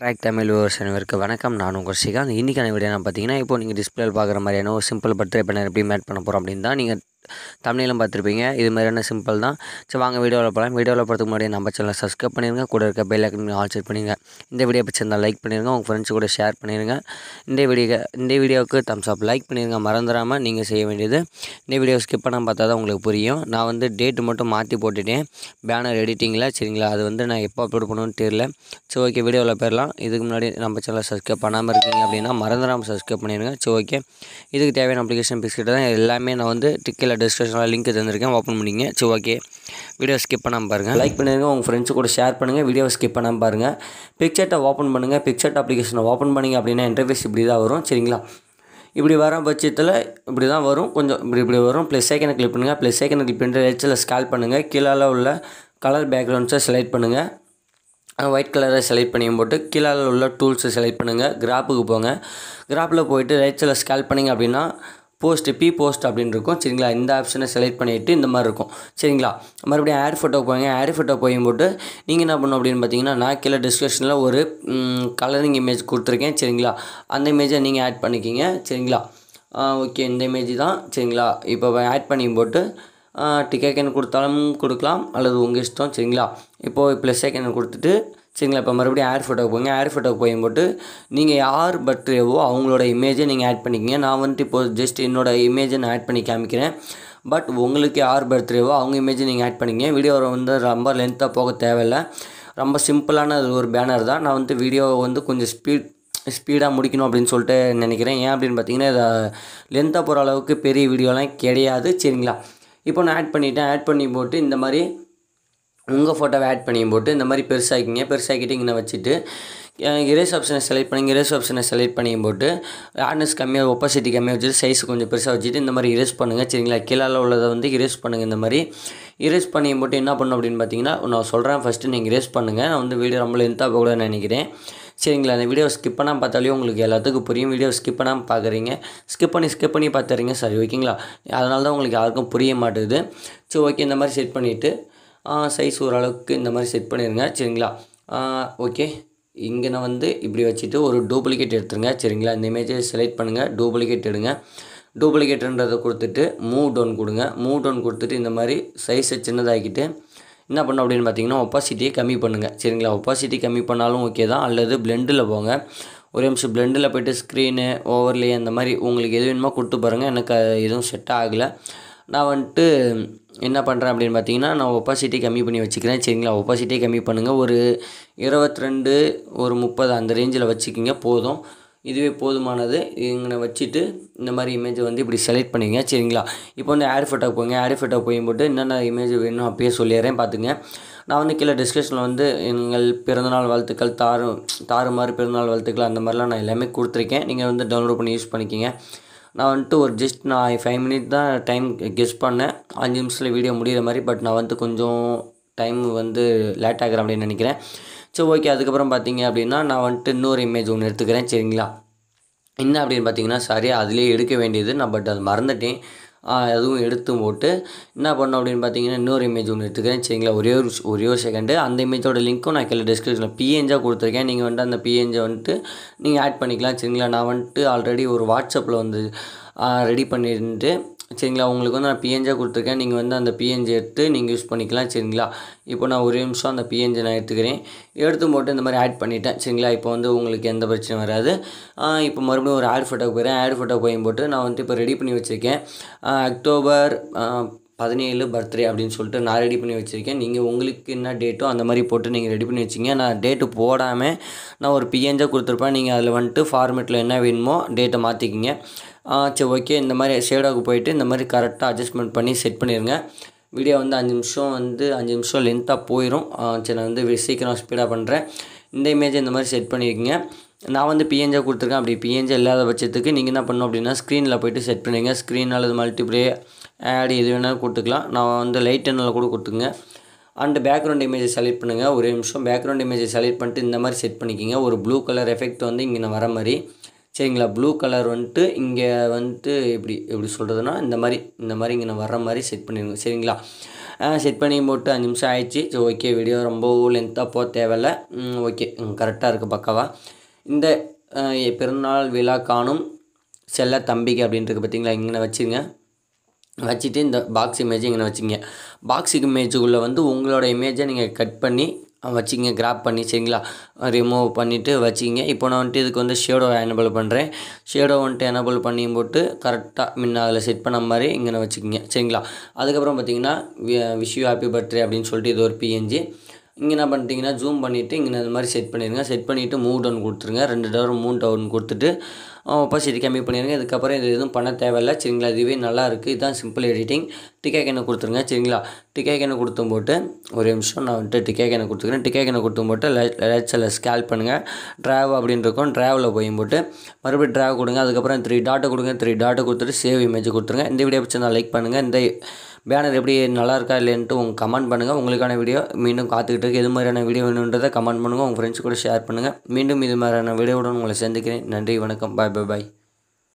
track Tamil viewers அனைவருக்கு வணக்கம் நான் உங்கள் அந்த இன்றைக்கான வீடியோ நான் பார்த்தீங்கன்னா இப்போ நீங்கள் டிஸ்பிளேயில் பார்க்குற மாதிரியான ஒரு சிம்பிள் பர்த்டே பேனர் எப்படி மேட் பண்ண போகிறோம் அப்படின்னு தான் நீங்கள் தமிழிலும் பார்த்துருப்பீங்க இது மாதிரியான சிம்பிள் தான் ஸோ வாங்க வீடியோவில் போகலாம் வீடியோவில் போகிறதுக்கு முன்னாடி நம்ம சேனலை சப்ஸ்கிரைப் பண்ணிடுங்க கூட இருக்க பெல் ஐக்கன் ஆல் செட் பண்ணிடுங்க இந்த வீடியோ பிடிச்சிருந்தால் லைக் பண்ணிடுங்க உங்கள் ஃப்ரெண்ட்ஸ் கூட ஷேர் பண்ணிடுங்க இந்த வீடியோ இந்த வீடியோவுக்கு தம்ஸ் அப் லைக் பண்ணிடுங்க மறந்துடாமல் நீங்கள் செய்ய வேண்டியது இந்த வீடியோ ஸ்கிப் பண்ண பார்த்தா தான் உங்களுக்கு புரியும் நான் வந்து டேட்டு மட்டும் மாற்றி போட்டுட்டேன் பேனர் எடிட்டிங்கில் சரிங்களா அது வந்து நான் எப்போ அப்லோட் பண்ணணும்னு தெரியல ஸோ ஓகே வீடியோவில் போயிடலாம் இதுக்கு முன்னாடி நம்ம சேனலை சப்ஸ்கிரைப் பண்ணாமல் இருக்கீங்க அப்படின்னா மறந்துடாமல் சப்ஸ்கிரைப் பண்ணிடுங்க ஸோ ஓகே இதுக்கு தேவையான அப்ளிகேஷன் பிக்ஸ்கிட்ட தான் எல்லாமே நான் வந்து டிக்கில் டிஸ்கிரிப்ஷனில் லிங்க் தந்திருக்கேன் ஓப்பன் பண்ணிங்க சரி ஓகே வீடியோ ஸ்கிப் பண்ணாமல் பாருங்கள் லைக் பண்ணிடுங்க உங்கள் ஃப்ரெண்ட்ஸு கூட ஷேர் பண்ணுங்கள் வீடியோ ஸ்கிப் பண்ணாமல் பாருங்கள் பிக்சர்ட்டை ஓப்பன் பண்ணுங்கள் பிக்சர்ட் அப்ளிகேஷனை ஓப்பன் பண்ணிங்க அப்படின்னா இன்டர்ஃபேஸ் இப்படி தான் வரும் சரிங்களா இப்படி வர பட்சத்தில் இப்படி தான் வரும் கொஞ்சம் இப்படி இப்படி வரும் ப்ளஸ் ஐக்கனை கிளிக் பண்ணுங்கள் ப்ளஸ் ஐக்கனை கிளிக் பண்ணிட்டு ஹெச்சில் ஸ்கால் பண்ணுங்கள் கீழால் உள்ள கலர் பேக்ரவுண்ட்ஸை செலக்ட் பண்ணுங்கள் ஒயிட் கலரை செலக்ட் பண்ணி போட்டு கீழே உள்ள டூல்ஸை செலக்ட் பண்ணுங்கள் கிராப்புக்கு போங்க கிராப்பில் போயிட்டு ரைட்ஸில் ஸ்கேல் பண்ணிங்க அப்படின்னா போஸ்ட்டு பி போஸ்ட் அப்படின்னு இருக்கும் சரிங்களா இந்த ஆப்ஷனை செலக்ட் பண்ணிவிட்டு இந்த மாதிரி இருக்கும் சரிங்களா மறுபடியும் ஏர் ஃபோட்டோ போய் ஏர் ஃபோட்டோ போயும் போட்டு நீங்கள் என்ன பண்ணணும் அப்படின்னு பார்த்தீங்கன்னா நான் கீழே டிஸ்கிரிப்ஷனில் ஒரு கலரிங் இமேஜ் கொடுத்துருக்கேன் சரிங்களா அந்த இமேஜை நீங்கள் ஆட் பண்ணிக்கிங்க சரிங்களா ஓகே இந்த இமேஜ் தான் சரிங்களா இப்போ ஆட் பண்ணியும் போட்டு டிக்கெக்கன் கொடுத்தாலும் கொடுக்கலாம் அல்லது உங்கள் இஷ்டம் சரிங்களா இப்போது ப்ளஸ் ஏக்கன் கொடுத்துட்டு சரிங்களா இப்போ மறுபடியும் ஏர் ஃபோட்டோக்கு போங்க ஏர் ஃபோட்டோக்கு போய் போட்டு நீங்கள் யார் பற்றியவோ அவங்களோட இமேஜை நீங்கள் ஆட் பண்ணிக்கிங்க நான் வந்துட்டு இப்போது ஜஸ்ட் என்னோட இமேஜை நான் ஆட் பண்ணி காமிக்கிறேன் பட் உங்களுக்கு யார் பர்த்டேவோ அவங்க இமேஜை நீங்கள் ஆட் பண்ணிக்கிங்க வீடியோவை வந்து ரொம்ப லென்த்தாக போக தேவையில்லை ரொம்ப சிம்பிளான ஒரு பேனர் தான் நான் வந்து வீடியோவை வந்து கொஞ்சம் ஸ்பீட் ஸ்பீடாக முடிக்கணும் அப்படின்னு சொல்லிட்டு நினைக்கிறேன் ஏன் அப்படின்னு பார்த்தீங்கன்னா இதை லென்த்தாக போகிற அளவுக்கு பெரிய வீடியோலாம் கிடையாது சரிங்களா இப்போ நான் ஆட் பண்ணிட்டேன் ஆட் பண்ணி போட்டு இந்த மாதிரி உங்கள் ஃபோட்டோவை ஆட் பண்ணி போட்டு இந்த மாதிரி பெருசாகிக்கிங்க பெருசாக்கிட்டு இங்கே வச்சுட்டு இரேஸ் ஆப்ஷனை செலக்ட் பண்ணிங்க இரேஸ் ஆப்ஷனை செலக்ட் பண்ணியும் போட்டு ஹார்ட்னஸ் கம்மியாக ஒப்பாசிட்டி கம்மியாக வச்சுட்டு சைஸ் கொஞ்சம் பெருசாக வச்சுட்டு இந்த மாதிரி இரேஸ் பண்ணுங்கள் சரிங்களா கீழே உள்ளதை வந்து இரேஸ் பண்ணுங்கள் இந்த மாதிரி இரேஸ் பண்ணியும் போட்டு என்ன பண்ணணும் அப்படின்னு பார்த்தீங்கன்னா நான் சொல்கிறேன் ஃபஸ்ட்டு நீங்கள் இரேஸ் பண்ணுங்கள் நான் வந்து வீடியோ ரொம்ப லென்த்தாக போக நினைக்கிறேன் சரிங்களா இந்த வீடியோ ஸ்கிப் பண்ணால் பார்த்தாலே உங்களுக்கு எல்லாத்துக்கும் புரியும் வீடியோ ஸ்கிப் பண்ணாமல் பார்க்குறீங்க ஸ்கிப் பண்ணி ஸ்கிப் பண்ணி பார்த்துறீங்க சரி ஓகேங்களா அதனால தான் உங்களுக்கு யாருக்கும் புரிய மாட்டேங்குது ஸோ ஓகே இந்த மாதிரி செட் பண்ணிவிட்டு சைஸ் ஓரளவுக்கு இந்த மாதிரி செட் பண்ணிடுங்க சரிங்களா ஓகே இங்கே நான் வந்து இப்படி வச்சுட்டு ஒரு டூப்ளிகேட் எடுத்துருங்க சரிங்களா இந்த இமேஜை செலக்ட் பண்ணுங்கள் டூப்ளிகேட் எடுங்க டூப்ளிகேட்டுன்றதை கொடுத்துட்டு மூவ் டவுன் கொடுங்க மூவ் டவுன் கொடுத்துட்டு இந்த மாதிரி சைஸை சின்னதாகிட்டு என்ன பண்ணோம் அப்படின்னு பார்த்தீங்கன்னா ஒப்பாசிட்டியை கம்மி பண்ணுங்கள் சரிங்களா ஒப்பாசிட்டி கம்மி பண்ணாலும் ஓகே தான் அல்லது பிளெண்டில் போங்க ஒரு நிமிஷம் பிளெண்டில் போய்ட்டு ஸ்க்ரீனு ஓவர்லே அந்த மாதிரி உங்களுக்கு எது வேணுமோ கொடுத்து பாருங்கள் எனக்கு எதுவும் செட் ஆகலை நான் வந்துட்டு என்ன பண்ணுறேன் அப்படின்னு பார்த்தீங்கன்னா நான் ஒப்பாசிட்டி கம்மி பண்ணி வச்சுக்கிறேன் சரிங்களா ஒப்பாசிட்டியை கம்மி பண்ணுங்கள் ஒரு ரெண்டு ஒரு முப்பது அந்த ரேஞ்சில் வச்சுக்கிங்க போதும் இதுவே போதுமானது இங்கே வச்சுட்டு இந்த மாதிரி இமேஜை வந்து இப்படி செலக்ட் பண்ணிங்க சரிங்களா இப்போ வந்து ஏர் ஃபோட்டோ போங்க ஏர் ஃபோட்டோ போய் போட்டு என்னென்ன இமேஜ் வேணும் அப்படியே சொல்லிடுறேன் பார்த்துங்க நான் வந்து கீழே டிஸ்கிரிப்ஷனில் வந்து எங்கள் பிறந்தநாள் வாழ்த்துக்கள் தாறு மாதிரி பிறந்தநாள் வாழ்த்துக்கள் அந்த மாதிரிலாம் நான் எல்லாமே கொடுத்துருக்கேன் நீங்கள் வந்து டவுன்லோட் பண்ணி யூஸ் பண்ணிக்கிங்க நான் வந்துட்டு ஒரு ஜஸ்ட் நான் ஃபைவ் மினிட் தான் டைம் கெஸ் பண்ணேன் அஞ்சு நிமிஷத்தில் வீடியோ முடிகிற மாதிரி பட் நான் வந்துட்டு கொஞ்சம் டைம் வந்து லேட் ஆகிறேன் அப்படின்னு நினைக்கிறேன் சரி ஓகே அதுக்கப்புறம் பார்த்தீங்க அப்படின்னா நான் வந்துட்டு இன்னொரு இமேஜ் ஒன்று எடுத்துக்கிறேன் சரிங்களா என்ன அப்படின்னு பார்த்தீங்கன்னா சரியாக அதிலே எடுக்க வேண்டியது நான் பட் அது மறந்துட்டேன் அதுவும் எடுத்து போட்டு என்ன பண்ணோம் அப்படின்னு பார்த்தீங்கன்னா இன்னொரு இமேஜ் ஒன்று எடுத்துக்கிறேன் சரிங்களா ஒரே ஒரு ஒரே ஒரு செகண்டு அந்த இமேஜோட லிங்க்கும் நான் கீழே டிஸ்கிரிப்ஷனில் பிஎன்ஜாக கொடுத்துருக்கேன் நீங்கள் வந்துட்டு அந்த பிஎன்ஜை வந்துட்டு நீங்கள் ஆட் பண்ணிக்கலாம் சரிங்களா நான் வந்துட்டு ஆல்ரெடி ஒரு வாட்ஸ்அப்பில் வந்து ரெடி பண்ணிட்டு சரிங்களா உங்களுக்கு வந்து நான் பிஎன்ஜாக கொடுத்துருக்கேன் நீங்கள் வந்து அந்த பிஎன்ஜி எடுத்து நீங்கள் யூஸ் பண்ணிக்கலாம் சரிங்களா இப்போ நான் ஒரு நிமிஷம் அந்த பிஎன்ஜி நான் எடுத்துக்கிறேன் எடுத்து மட்டும் இந்த மாதிரி ஆட் பண்ணிட்டேன் சரிங்களா இப்போ வந்து உங்களுக்கு எந்த பிரச்சனையும் வராது இப்போ மறுபடியும் ஒரு ஆட் ஃபோட்டோக்கு போயிடுறேன் ஆட் ஃபோட்டோ போயும் போட்டு நான் வந்து இப்போ ரெடி பண்ணி வச்சுருக்கேன் அக்டோபர் பதினேழு பர்த்டே அப்படின்னு சொல்லிட்டு நான் ரெடி பண்ணி வச்சுருக்கேன் நீங்கள் உங்களுக்கு என்ன டேட்டோ அந்த மாதிரி போட்டு நீங்கள் ரெடி பண்ணி வச்சிங்க நான் டேட்டு போடாமல் நான் ஒரு பிஎன்ஜாக கொடுத்துருப்பேன் நீங்கள் அதில் வந்துட்டு ஃபார்மேட்டில் என்ன வேணுமோ டேட்டை மாற்றிக்கிங்க சரி ஓகே இந்த மாதிரி ஷேடோக்கு போயிட்டு இந்த மாதிரி கரெக்டாக அட்ஜஸ்ட்மெண்ட் பண்ணி செட் பண்ணிடுங்க வீடியோ வந்து அஞ்சு நிமிஷம் வந்து அஞ்சு நிமிஷம் லென்த்தாக போயிடும் சரி நான் வந்து சீக்கிரம் ஸ்பீடாக பண்ணுறேன் இந்த இமேஜ் இந்த மாதிரி செட் பண்ணியிருக்கீங்க நான் வந்து பிஎன்ஜாக கொடுத்துருக்கேன் அப்படி பிஎன்ஜா இல்லாத பட்சத்துக்கு நீங்கள் என்ன பண்ணணும் அப்படின்னா ஸ்க்ரீனில் போய்ட்டு செட் பண்ணுவீங்க ஸ்க்ரீன் அது மல்டிப்ளே ஆடு எது வேணாலும் கொடுத்துக்கலாம் நான் வந்து லைட் டென்னில் கூட கொடுத்துங்க அண்டு பேக்ரவுண்ட் இமேஜை செலக்ட் பண்ணுங்கள் ஒரு நிமிஷம் பேக்ரவுண்ட் இமேஜை செலக்ட் பண்ணிட்டு இந்த மாதிரி செட் பண்ணிக்கிங்க ஒரு ப்ளூ கலர் எஃபெக்ட் வந்து இங்கே நான் வர மாதிரி சரிங்களா ப்ளூ கலர் வந்துட்டு இங்கே வந்துட்டு எப்படி எப்படி சொல்கிறதுனா இந்த மாதிரி இந்த மாதிரி இங்கே நான் வர்ற மாதிரி செட் பண்ணிடுங்க சரிங்களா செட் பண்ணி போட்டு அஞ்சு நிமிஷம் ஆயிடுச்சு ஸோ ஓகே வீடியோ ரொம்ப லென்த்தாக போக தேவையில்லை ஓகே கரெக்டாக இருக்குது பக்காவாக இந்த பிறநாள் விழா காணும் செல்ல தம்பிக்கு அப்படின்றது பார்த்திங்களா இங்கே வச்சுருங்க வச்சுட்டு இந்த பாக்ஸ் இமேஜை இங்கே வச்சுங்க பாக்ஸ் இமேஜுக்குள்ளே வந்து உங்களோட இமேஜை நீங்கள் கட் பண்ணி வச்சிங்க கிராப் பண்ணி சரிங்களா ரிமூவ் பண்ணிவிட்டு வச்சிங்க இப்போ நான் வந்துட்டு இதுக்கு வந்து ஷேடோ எனபிள் பண்ணுறேன் ஷேடோ வந்துட்டு எனபிள் பண்ணியும் போட்டு கரெக்டாக முன்ன அதில் செட் பண்ண மாதிரி இங்கே வச்சுக்கிங்க சரிங்களா அதுக்கப்புறம் பார்த்தீங்கன்னா விஷ் ஹாப்பி பர்த்டே அப்படின்னு சொல்லிட்டு இது ஒரு பிஎன்ஜி இங்கே என்ன பண்ணிட்டீங்கன்னா ஜூம் பண்ணிவிட்டு இங்கே இந்த மாதிரி செட் பண்ணிடுங்க செட் பண்ணிவிட்டு மூவ் டவுன் கொடுத்துருங்க ரெண்டு டவர் மூணு டவுன் கொடுத்துட்டு பசிட்டு கம்மி பண்ணிடுங்க இதுக்கப்புறம் இது எதுவும் பண்ண தேவையில்லை சரிங்களா இதுவே நல்லா இருக்குது இதுதான் சிம்பிள் எடிட்டிங் டிக்கேக் என்ன கொடுத்துருங்க சரிங்களா டிக்கேக் என்ன கொடுத்து போட்டு ஒரு நிமிஷம் நான் வந்துட்டு டிக்கேக் என்ன கொடுத்துக்கிறேன் டிக்கேக் என்ன கொடுத்து போட்டு ரைட் சைடில் ஸ்கேல் பண்ணுங்கள் ட்ராவ் அப்படின்னு இருக்கும் ட்ராவில் போய் போட்டு மறுபடியும் ட்ராவ் கொடுங்க அதுக்கப்புறம் த்ரீ டாட்டை கொடுங்க த்ரீ டாட்டை கொடுத்துட்டு சேவ் இமேஜ் கொடுத்துருங்க இந்த வீடியோ பிடிச்சிருந்தால் லைக் பண்ணுங்கள் இந்த பேனர் எப்படி நல்லா இருக்கா இல்லைன்ட்டு உங்கள் கமெண்ட் பண்ணுங்கள் உங்களுக்கான வீடியோ மீண்டும் காத்துக்கிட்டு இருக்கு எது மாதிரியான வீடியோ வேணுன்றதை கமெண்ட் பண்ணுங்கள் உங்கள் ஃப்ரெண்ட்ஸ் கூட ஷேர் பண்ணுங்கள் மீண்டும் இது மாதிரியான வீடியோவுடன் உங்களை சந்திக்கிறேன் நன்றி வணக்கம் பாய் பாய் பாய்